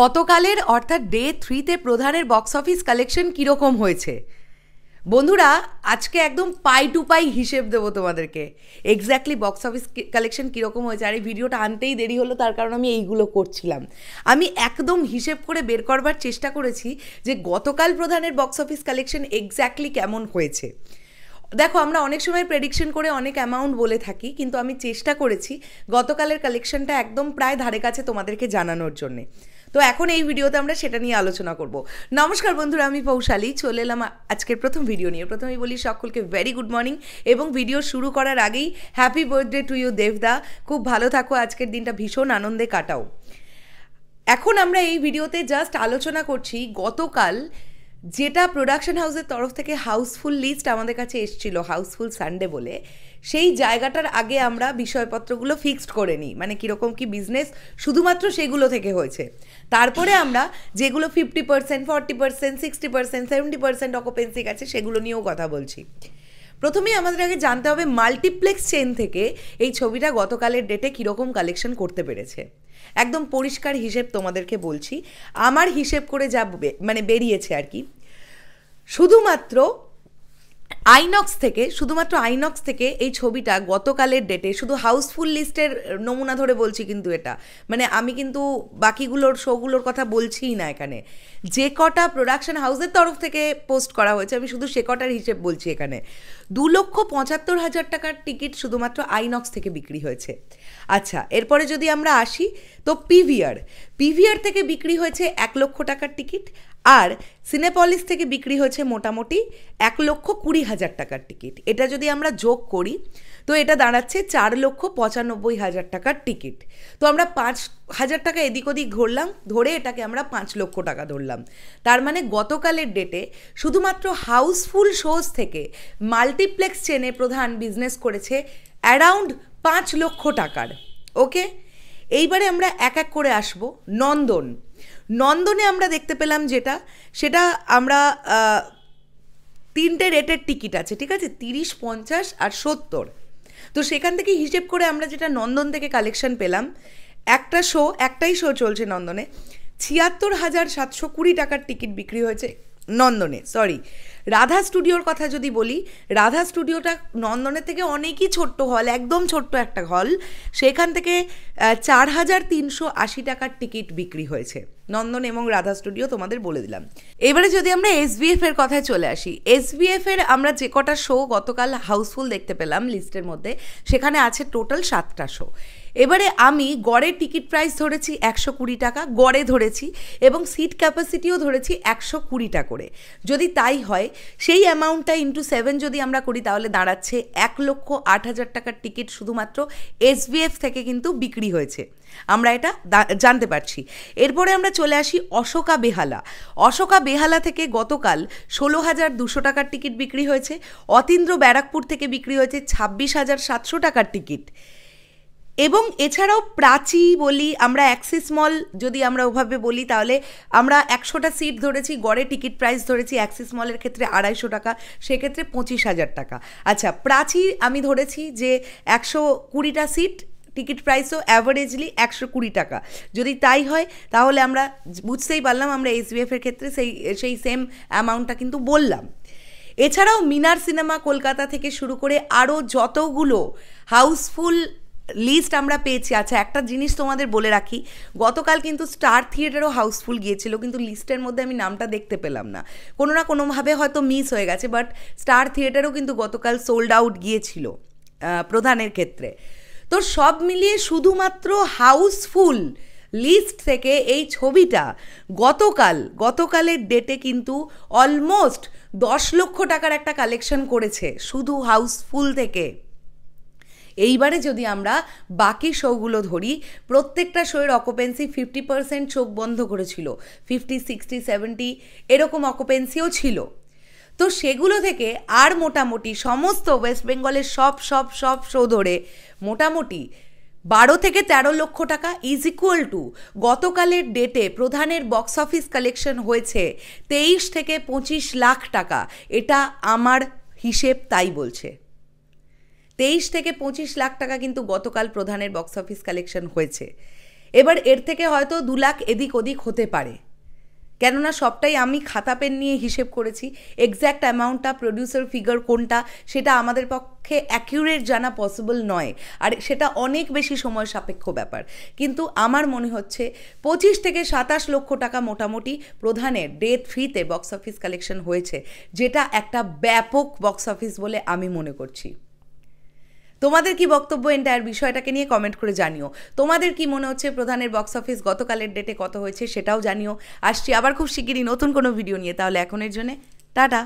গতকালের অর্থাৎ ডে থ্রিতে প্রধানের বক্স অফিস কালেকশন কীরকম হয়েছে বন্ধুরা আজকে একদম পাই টু পাই হিসেব দেবো তোমাদেরকে এক্স্যাক্টলি বক্স অফিস কালেকশন কীরকম হয়েছে আর এই ভিডিওটা আনতেই দেরি হলো তার কারণ আমি এইগুলো করছিলাম আমি একদম হিসেব করে বের করবার চেষ্টা করেছি যে গতকাল প্রধানের বক্স অফিস কালেকশন এক্স্যাক্টলি কেমন হয়েছে দেখো আমরা অনেক সময় প্রেডিকশন করে অনেক অ্যামাউন্ট বলে থাকি কিন্তু আমি চেষ্টা করেছি গতকালের কালেকশনটা একদম প্রায় ধারে কাছে তোমাদেরকে জানানোর জন্যে তো এখন এই ভিডিওতে আমরা সেটা নিয়ে আলোচনা করব নমস্কার বন্ধুরা আমি পৌশালী চলে এলাম আজকের প্রথম ভিডিও নিয়ে প্রথমেই বলি সকলকে ভেরি গুড মর্নিং এবং ভিডিও শুরু করার আগেই হ্যাপি বার্থডে টু ইউ দেবদা খুব ভালো থাকো আজকের দিনটা ভীষণ আনন্দে কাটাও এখন আমরা এই ভিডিওতে জাস্ট আলোচনা করছি গতকাল যেটা প্রোডাকশন হাউসের তরফ থেকে হাউসফুল লিস্ট আমাদের কাছে এসছিল হাউসফুল সানডে বলে সেই জায়গাটার আগে আমরা বিষয়পত্রগুলো ফিক্সড করে নিই মানে কীরকম কি বিজনেস শুধুমাত্র সেগুলো থেকে হয়েছে তারপরে আমরা যেগুলো fifty percent forty percent sixty percent seventy percent occupancy আছে সেগুলো নিয়েও কথা বলছি প্রথমেই আমাদের আগে জানতে হবে মাল্টিপ্লেক্স চেন থেকে এই ছবিটা গতকালের ডেটে কীরকম কালেকশন করতে পেরেছে একদম পরিষ্কার হিসেব তোমাদেরকে বলছি আমার হিসেব করে যা মানে বেরিয়েছে আর কি শুধুমাত্র আইনক্স থেকে শুধুমাত্র আইনক্স থেকে এই ছবিটা গতকালের ডেটে শুধু হাউসফুল লিস্টের নমুনা ধরে বলছি কিন্তু এটা মানে আমি কিন্তু বাকিগুলোর শোগুলোর কথা বলছিই না এখানে যে কটা প্রোডাকশন হাউসের তরফ থেকে পোস্ট করা হয়েছে আমি শুধু সে কটার হিসেব বলছি এখানে দু লক্ষ পঁচাত্তর হাজার টাকার টিকিট শুধুমাত্র আইনক্স থেকে বিক্রি হয়েছে আচ্ছা এরপরে যদি আমরা আসি তো পিভিআর পিভিআর থেকে বিক্রি হয়েছে এক লক্ষ টাকার টিকিট আর সিনেপলিস থেকে বিক্রি হয়েছে মোটামুটি এক লক্ষ কুড়ি হাজার হাজার টাকার টিকিট এটা যদি আমরা যোগ করি তো এটা দাঁড়াচ্ছে চার লক্ষ পঁচানব্বই হাজার টাকার টিকিট তো আমরা পাঁচ হাজার টাকা এদিক ওদিক ধরলাম ধরে এটাকে আমরা পাঁচ লক্ষ টাকা ধরলাম তার মানে গতকালের ডেটে শুধুমাত্র হাউসফুল শোজ থেকে মাল্টিপ্লেক্স চেনে প্রধান বিজনেস করেছে অ্যারাউন্ড পাঁচ লক্ষ টাকার ওকে এইবারে আমরা এক এক করে আসব নন্দন নন্দনে আমরা দেখতে পেলাম যেটা সেটা আমরা তিনটে রেটের টিকিট আছে ঠিক আছে তিরিশ পঞ্চাশ আর সত্তর তো সেখান থেকে হিসেব করে আমরা যেটা নন্দন থেকে কালেকশন পেলাম একটা শো একটাই শো চলছে নন্দনে ছিয়াত্তর হাজার সাতশো কুড়ি টাকার টিকিট বিক্রি হয়েছে নন্দনে সরি রাধা স্টুডিওর কথা যদি বলি রাধা স্টুডিওটা নন্দনের থেকে অনেকই ছোট্ট হল একদম ছোট্ট একটা হল সেখান থেকে চার হাজার তিনশো আশি টাকার টিকিট বিক্রি হয়েছে নন্দন এবং রাধা স্টুডিও তোমাদের বলে দিলাম এবারে যদি আমরা এসবিএফ এর কথায় চলে আসি এসবিএফ এর আমরা যে কটা শো গতকাল হাউসফুল দেখতে পেলাম লিস্টের মধ্যে সেখানে আছে টোটাল সাতটা শো এবারে আমি গড়ে টিকিট প্রাইস ধরেছি একশো কুড়ি টাকা গড়ে ধরেছি এবং সিট ক্যাপাসিটিও ধরেছি একশো কুড়িটা করে যদি তাই হয় সেই অ্যামাউন্টটা ইন্টু সেভেন যদি আমরা করি তাহলে দাঁড়াচ্ছে এক লক্ষ আট হাজার টাকার টিকিট শুধুমাত্র এস থেকে কিন্তু বিক্রি হয়েছে আমরা এটা জানতে পারছি এরপরে আমরা চলে আসি অশোকা বেহালা অশোকা বেহালা থেকে গতকাল ষোলো হাজার দুশো টাকার টিকিট বিক্রি হয়েছে অতীন্দ্র ব্যারাকপুর থেকে বিক্রি হয়েছে ছাব্বিশ হাজার সাতশো টাকার টিকিট এবং এছাড়াও প্রাচী বলি আমরা অ্যাক্সিস মল যদি আমরা ওভাবে বলি তাহলে আমরা একশোটা সিট ধরেছি গড়ে টিকিট প্রাইস ধরেছি অ্যাক্সিস মলের ক্ষেত্রে আড়াইশো টাকা সেক্ষেত্রে পঁচিশ হাজার টাকা আচ্ছা প্রাচী আমি ধরেছি যে একশো কুড়িটা সিট টিকিট প্রাইসও অ্যাভারেজলি একশো কুড়ি টাকা যদি তাই হয় তাহলে আমরা বুঝতেই পারলাম আমরা এসবিএফের ক্ষেত্রে সেই সেই সেম অ্যামাউন্টটা কিন্তু বললাম এছাড়াও মিনার সিনেমা কলকাতা থেকে শুরু করে আরও যতগুলো হাউসফুল লিস্ট আমরা পেয়েছি আচ্ছা একটা জিনিস তোমাদের বলে রাখি গতকাল কিন্তু স্টার থিয়েটারও হাউসফুল গিয়েছিল কিন্তু লিস্টের মধ্যে আমি নামটা দেখতে পেলাম না কোনো না কোনোভাবে হয়তো মিস হয়ে গেছে বাট স্টার থিয়েটারও কিন্তু গতকাল সোল্ড আউট গিয়েছিল প্রধানের ক্ষেত্রে তো সব মিলিয়ে শুধুমাত্র হাউসফুল লিস্ট থেকে এই ছবিটা গতকাল গতকালের ডেটে কিন্তু অলমোস্ট দশ লক্ষ টাকার একটা কালেকশন করেছে শুধু হাউসফুল থেকে এইবারে যদি আমরা বাকি শোগুলো ধরি প্রত্যেকটা শোয়ের অকুপেন্সি ফিফটি পার্সেন্ট চোখ বন্ধ করেছিল ফিফটি সিক্সটি সেভেন্টি এরকম অকুপেন্সিও ছিল তো সেগুলো থেকে আর মোটামুটি সমস্ত ওয়েস্ট বেঙ্গলের সব সব সব শো ধরে মোটামুটি বারো থেকে ১৩ লক্ষ টাকা ইজ ইকুয়াল টু গতকালের ডেটে প্রধানের বক্স অফিস কালেকশন হয়েছে তেইশ থেকে পঁচিশ লাখ টাকা এটা আমার হিসেব তাই বলছে তেইশ থেকে পঁচিশ লাখ টাকা কিন্তু গতকাল প্রধানের বক্স অফিস কালেকশন হয়েছে এবার এর থেকে হয়তো দু লাখ এদিক ওদিক হতে পারে কেননা সবটাই আমি খাতা পেন নিয়ে হিসেব করেছি এক্স্যাক্ট অ্যামাউন্টটা প্রডিউসার ফিগার কোনটা সেটা আমাদের পক্ষে অ্যাকিউরেট জানা পসিবল নয় আর সেটা অনেক বেশি সময় সাপেক্ষ ব্যাপার কিন্তু আমার মনে হচ্ছে পঁচিশ থেকে সাতাশ লক্ষ টাকা মোটামুটি প্রধানের ডেথ ফ্রিতে বক্স অফিস কালেকশন হয়েছে যেটা একটা ব্যাপক বক্স অফিস বলে আমি মনে করছি তোমাদের কি বক্তব্য এন্টায়ার বিষয়টাকে নিয়ে কমেন্ট করে জানিও তোমাদের কি মনে হচ্ছে প্রধানের বক্স অফিস গতকালের ডেটে কত হয়েছে সেটাও জানিও আসছি আবার খুব শিগগিরই নতুন কোনো ভিডিও নিয়ে তাহলে এখনের জন্যে টাটা